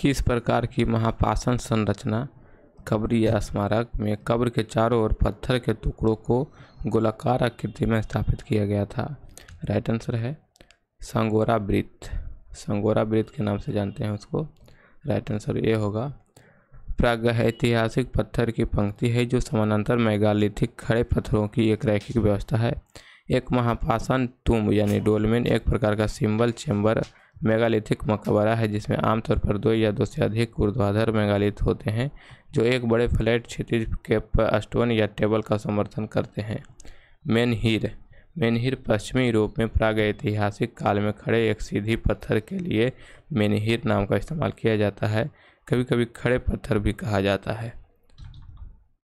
किस प्रकार की महापाषण संरचना कब्री या स्मारक में कब्र के चारों ओर पत्थर के टुकड़ों को गोलाकार आकृति में स्थापित किया गया था राइट आंसर है संगोरा वृत्त संगोरा वृत्त के नाम से जानते हैं उसको राइट आंसर ये होगा प्राग ऐतिहासिक पत्थर की पंक्ति है जो समानांतर मेगालिथिक खड़े पत्थरों की एक रैखिक व्यवस्था है एक महापाषण तुम्ब यानी डोलमेन एक प्रकार का सिंबल चैम्बर मेगालिथिक मकबरा है जिसमें आमतौर पर दो या दो से अधिक ऊर्ध्वाधर मेगालिथ होते हैं जो एक बड़े फ्लैट क्षितिज के स्टोन या टेबल का समर्थन करते हैं मेनहिर मेनहिर पश्चिमी यूरोप में प्रागैतिहासिक काल में खड़े एक सीधी पत्थर के लिए मेनहिर नाम का इस्तेमाल किया जाता है कभी कभी खड़े पत्थर भी कहा जाता है